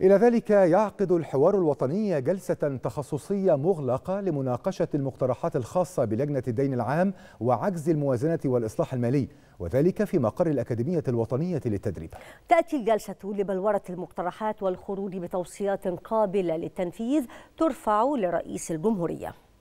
إلى ذلك يعقد الحوار الوطني جلسة تخصصية مغلقة لمناقشة المقترحات الخاصة بلجنة الدين العام وعجز الموازنة والإصلاح المالي وذلك في مقر الأكاديمية الوطنية للتدريب تأتي الجلسة لبلورة المقترحات والخروج بتوصيات قابلة للتنفيذ ترفع لرئيس الجمهورية